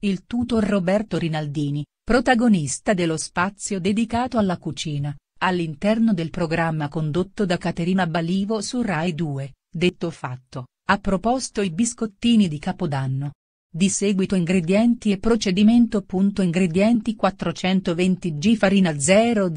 Il tutor Roberto Rinaldini, protagonista dello spazio dedicato alla cucina, all'interno del programma condotto da Caterina Balivo su Rai 2, detto fatto, ha proposto i biscottini di Capodanno. Di seguito ingredienti e procedimento. Ingredienti 420 g farina 00,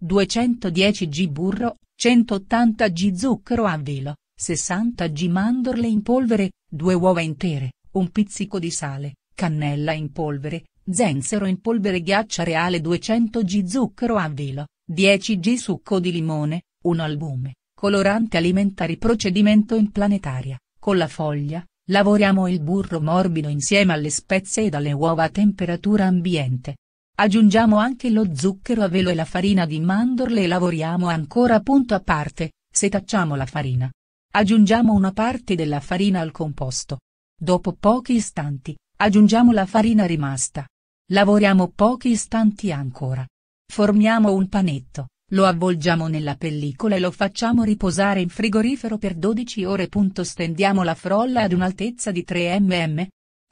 210 g burro, 180 g zucchero a velo, 60 g mandorle in polvere, 2 uova intere, un pizzico di sale, cannella in polvere, zenzero in polvere ghiaccia reale 200 g zucchero a velo, 10 g succo di limone, 1 albume, colorante alimentari procedimento in planetaria, con la foglia, lavoriamo il burro morbido insieme alle spezie ed alle uova a temperatura ambiente. Aggiungiamo anche lo zucchero a velo e la farina di mandorle e lavoriamo ancora punto a parte, setacciamo la farina. Aggiungiamo una parte della farina al composto. Dopo pochi istanti, Aggiungiamo la farina rimasta. Lavoriamo pochi istanti ancora. Formiamo un panetto, lo avvolgiamo nella pellicola e lo facciamo riposare in frigorifero per 12 ore. Stendiamo la frolla ad un'altezza di 3 mm.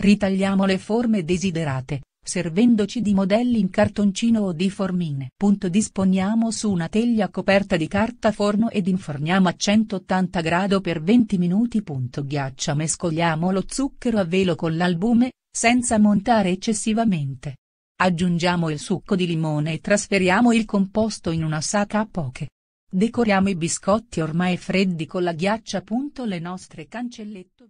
Ritagliamo le forme desiderate, servendoci di modelli in cartoncino o di formine. Punto disponiamo su una teglia coperta di carta forno ed inforniamo a 180 grado per 20 minuti. Punto ghiaccia mescoliamo lo zucchero a velo con l'albume, senza montare eccessivamente. Aggiungiamo il succo di limone e trasferiamo il composto in una sacca a poche. Decoriamo i biscotti ormai freddi con la ghiaccia. Le nostre cancellette.